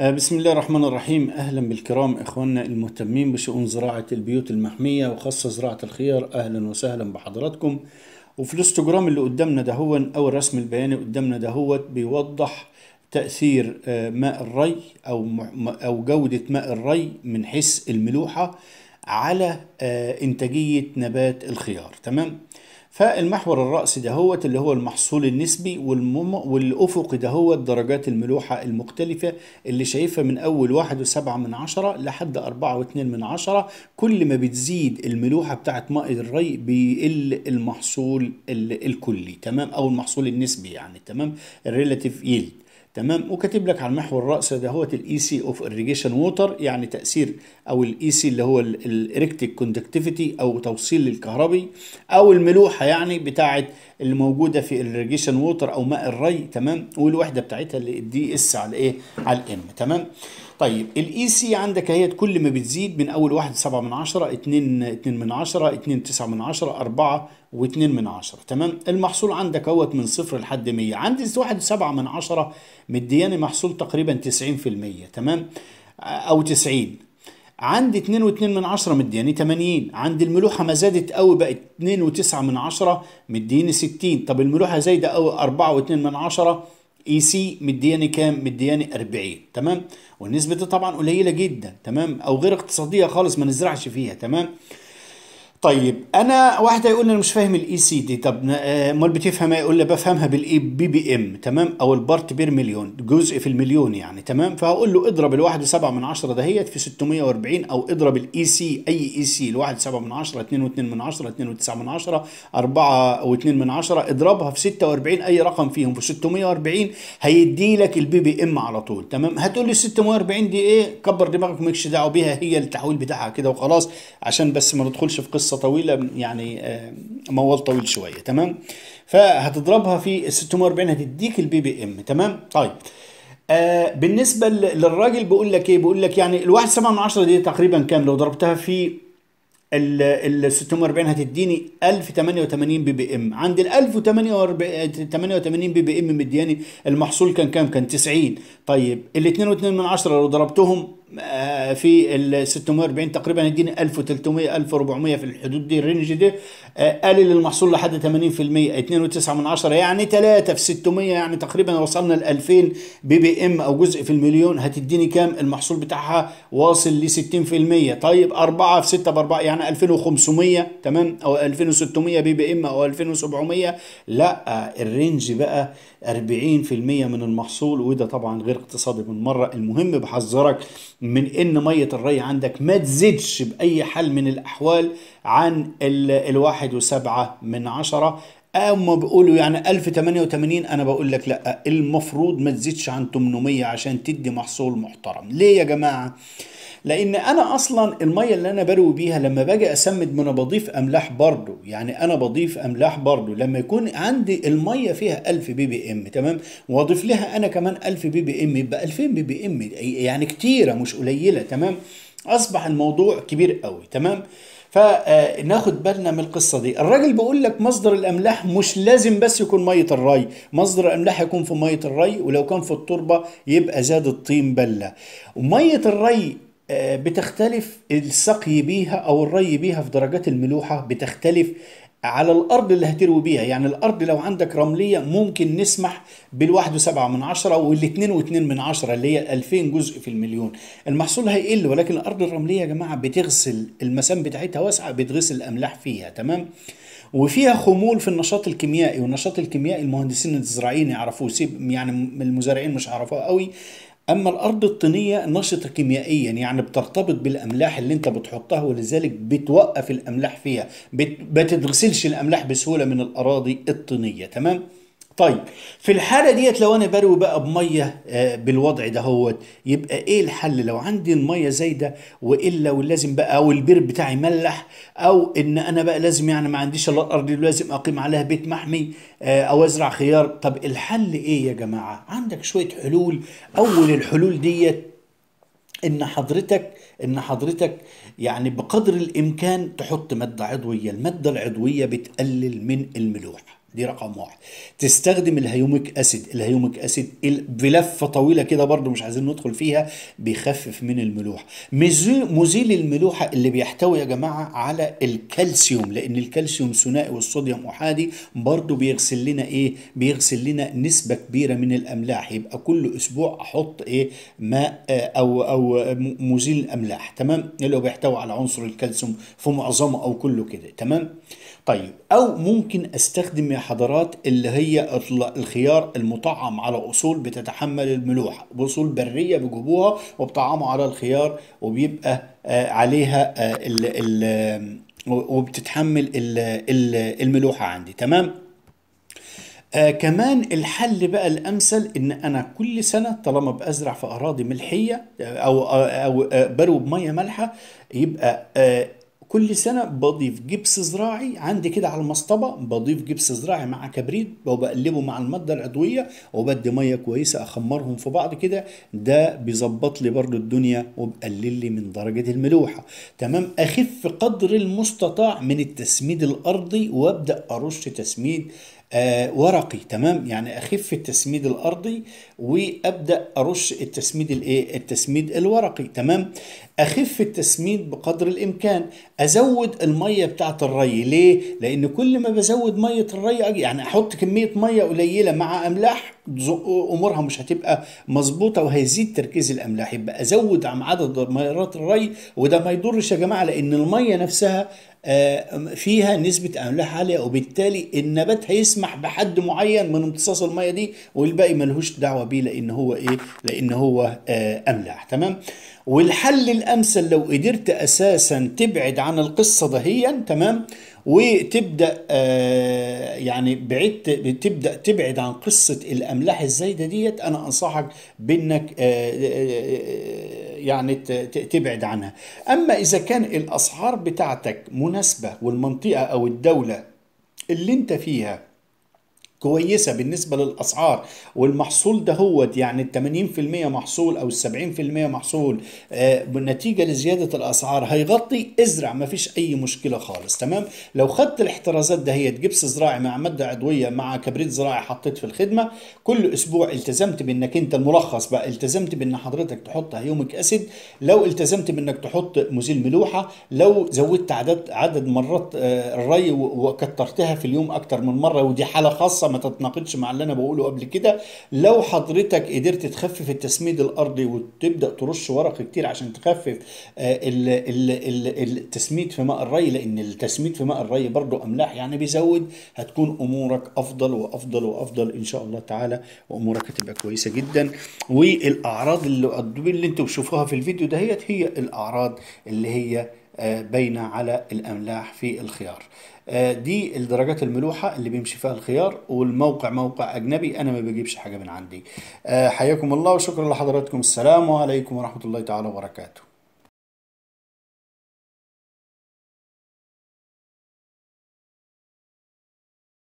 آه، بسم الله الرحمن الرحيم اهلا بالكرام اخواننا المهتمين بشؤون زراعه البيوت المحميه وخاصه زراعه الخيار اهلا وسهلا بحضراتكم وفي الانستجرام اللي قدامنا هو او الرسم البياني قدامنا هو بيوضح تاثير آه، ماء الري او او جوده ماء الري من حيث الملوحه على آه، انتاجيه نبات الخيار تمام فالمحور الرأسي ده هو اللي هو المحصول النسبي والأفقي ده هو درجات الملوحة المختلفة اللي شايفها من أول واحد وسبعة من عشرة لحد أربعة واثنين من عشرة كل ما بتزيد الملوحة بتاعت ماء الري بيقل المحصول الكلي تمام أو المحصول النسبي يعني تمام الريلاتيف يلد تمام وكاتب لك على المحور الراس ده هو الاي سي اوف اريجيشن ووتر يعني تاثير او الاي سي e اللي هو الاركتيك كوندكتيفيتي او توصيل الكهربي او الملوحه يعني بتاعه اللي موجوده في الريجيشن ووتر او ماء الري تمام والوحده بتاعتها اللي الدي اس على ايه على الام تمام طيب الاي سي e عندك اهيت كل ما بتزيد من اول 1.7 2 2 من 10 2 9 من 10 4 و2 من 10 تمام المحصول عندك اهوت من 0 لحد 100 عندي 1.7 من 10 مدياني محصول تقريبا 90% تمام او 90 عندي 2.2 من عشرة مدياني 80 عند الملوحه ما زادت قوي بقت 2.9 من عشرة مدياني 60 طب الملوحه زايده قوي 4.2 من عشرة اي سي مدياني كام مدياني 40 تمام والنسبه دي طبعا قليله جدا تمام او غير اقتصاديه خالص ما نزرعش فيها تمام طيب انا واحد هيقول انا مش فاهم الاي سي e دي طب آه، امال بتفهم ايه يقول لي بفهمها بالاي بي e- بي ام تمام او البارت بير مليون جزء في المليون يعني تمام فهقول له اضرب ال1.7 من عشرة دهيت في 640 او اضرب الاي سي e اي اي سي ال1.7 من عشرة اتنين من من اضربها في 46 اي رقم فيهم في 640 هيدي لك البي بي ام على طول تمام هتقول لي 640 دي ايه كبر دماغك مالكش دعوه بيها هي التحويل بتاعها كده وخلاص عشان بس ما ندخلش في قصه قصه طويله يعني آه، موال طويل شويه تمام فهتضربها في 640 هتديك البي بي ام تمام طيب آه، بالنسبه للراجل بقول لك ايه بقول لك يعني ال1.7 من دي تقريبا كام لو ضربتها في ال 640 هتديني 1088 بي بي ام عند ال 1088 بي بي ام مدياني المحصول كان كام كان 90 طيب ال 2.2 من عشرة لو ضربتهم آه، في ال 640 تقريبا هيديني 1300 1400 في الحدود دي الرينج دي آه، قلل المحصول لحد 80% 2.9 من عشرة يعني 3 في 600 يعني تقريبا وصلنا ل 2000 بي بي ام او جزء في المليون هتديني كام المحصول بتاعها واصل ل 60% طيب 4 في 6 ب 4 يعني 2500 تمام او 2600 بي بي ام او 2700 لا آه، الرينج بقى 40% من المحصول وده طبعا غير غير اقتصادي مرة المهم بحذرك من ان ميه الري عندك ما تزيدش باي حال من الاحوال عن الواحد وسبعة من عشرة اما بيقولوا يعني 1088 انا بقول لك لا المفروض ما تزيدش عن 800 عشان تدي محصول محترم ليه يا جماعه لان انا اصلا الميه اللي انا بروي بيها لما باجي اسمد ما انا بضيف املاح برضو يعني انا بضيف املاح برضو لما يكون عندي الميه فيها 1000 بي بي ام تمام واضيف لها انا كمان 1000 بي بي ام يبقى 2000 بي بي ام يعني كتيره مش قليله تمام اصبح الموضوع كبير قوي تمام فناخد بالنا من القصه دي الراجل بيقول لك مصدر الاملاح مش لازم بس يكون ميه الري مصدر الاملاح يكون في ميه الري ولو كان في التربه يبقى زاد الطين بله وميه الري آه، بتختلف السقي بيها او الري بيها في درجات الملوحه بتختلف على الارض اللي هتروي بيها يعني الارض لو عندك رمليه ممكن نسمح بالواحد وسبعة من عشرة وال واتنين من عشرة اللي هي 2000 جزء في المليون المحصول هيقل ولكن الارض الرمليه يا جماعه بتغسل المسام بتاعتها واسعه بتغسل الاملاح فيها تمام وفيها خمول في النشاط الكيميائي والنشاط الكيميائي المهندسين الزراعيين يعرفوه سيب يعني المزارعين مش عرفوه قوي اما الارض الطينيه نشطه كيميائيا يعني بترتبط بالاملاح اللي انت بتحطها ولذلك بتوقف الاملاح فيها بتغسلش الاملاح بسهوله من الاراضي الطينيه تمام طيب في الحاله ديت لو انا بروي بقى بميه آه، بالوضع دهوت يبقى ايه الحل لو عندي الميه زايده والا ولازم بقى او البير بتاعي ملح او ان انا بقى لازم يعني ما عنديش الا الارض لازم اقيم عليها بيت محمي آه، او ازرع خيار طب الحل ايه يا جماعه عندك شويه حلول اول الحلول ديت ان حضرتك ان حضرتك يعني بقدر الامكان تحط ماده عضويه الماده العضويه بتقلل من الملوحه دي رقم واحد تستخدم الهيوميك اسيد الهيوميك اسيد بلفه طويله كده برضو مش عايزين ندخل فيها بيخفف من الملوحه مزيل الملوحه اللي بيحتوي يا جماعه على الكالسيوم لان الكالسيوم ثنائي والصوديوم احادي برضو بيغسل لنا ايه بيغسل لنا نسبه كبيره من الاملاح يبقى كل اسبوع احط ايه ماء او او مزيل الاملاح تمام اللي هو بيحتوي على عنصر الكالسيوم في معظمه او كله كده تمام طيب او ممكن استخدم يا حضرات اللي هي الخيار المطعم على اصول بتتحمل الملوحه باصول بريه بيجيبوها وبطعموا على الخيار وبيبقى آه، عليها الـ آه، الـ وبتتحمل الـ الـ الملوحه عندي تمام آه كمان الحل بقى الامثل ان انا كل سنه طالما بزرع في اراضي ملحيه آه، او او, أو بروب ميه مالحه يبقى آه كل سنة بضيف جبس زراعي عندي كده على المصطبة بضيف جبس زراعي مع كبريت وبقلبه مع المادة العضوية وبدي مية كويسة أخمرهم في بعض كده ده بيظبط لي برضو الدنيا وبقلل لي من درجة الملوحة تمام أخف قدر المستطاع من التسميد الأرضي وأبدأ أرش تسميد آه، ورقي تمام يعني اخف التسميد الارضي وابدا ارش التسميد الايه التسميد الورقي تمام اخف التسميد بقدر الامكان ازود الميه بتاعه الري ليه لان كل ما بزود ميه الري يعني احط كميه ميه قليله مع املاح امورها مش هتبقى مظبوطه وهيزيد تركيز الاملاح يبقى ازود عن عدد مرات الري وده ما يضرش يا جماعه لان الميه نفسها آه، فيها نسبة أملاح عالية وبالتالي النبات هيسمح بحد معين من امتصاص المية دي والباقي ملهوش دعوة بيه لأن هو إيه لأن هو آه، أملاح تمام والحل الامثل لو قدرت اساسا تبعد عن القصه دهيا تمام وتبدا آه، يعني بعدت بتبدا تبعد عن قصه الاملاح الزايده ديت انا انصحك بانك آه، آه، يعني تبعد عنها اما اذا كان الاسعار بتاعتك مناسبه والمنطقه او الدوله اللي انت فيها كويسه بالنسبه للاسعار والمحصول ده هو يعني ال 80% محصول او ال 70% محصول آه، نتيجه لزياده الاسعار هيغطي ازرع ما فيش اي مشكله خالص تمام لو خدت الاحترازات دهيت جبس زراعي مع ماده عضويه مع كبريت زراعي حطيت في الخدمه كل اسبوع التزمت بانك انت الملخص بقى التزمت بان حضرتك تحط هيوميك اسيد لو التزمت بانك تحط مزيل ملوحه لو زودت عدد عدد مرات آه، الري وكترتها في اليوم اكتر من مره ودي حاله خاصه ما تتناقضش مع اللي انا بقوله قبل كده لو حضرتك قدرت تخفف التسميد الارضي وتبدا ترش ورق كتير عشان تخفف آه، التسميد في ماء الري لان التسميد في ماء الري برضه املاح يعني بيزود هتكون امورك افضل وافضل وافضل ان شاء الله تعالى وامورك هتبقى كويسه جدا والاعراض اللي اللي انتم بتشوفوها في الفيديو دهيت هي الاعراض اللي هي آه، باينه على الاملاح في الخيار آه، دي الدرجات الملوحه اللي بيمشي فيها الخيار والموقع موقع اجنبي انا ما بجيبش حاجه من عندي آه، حياكم الله وشكرا لحضراتكم السلام عليكم ورحمه الله تعالى وبركاته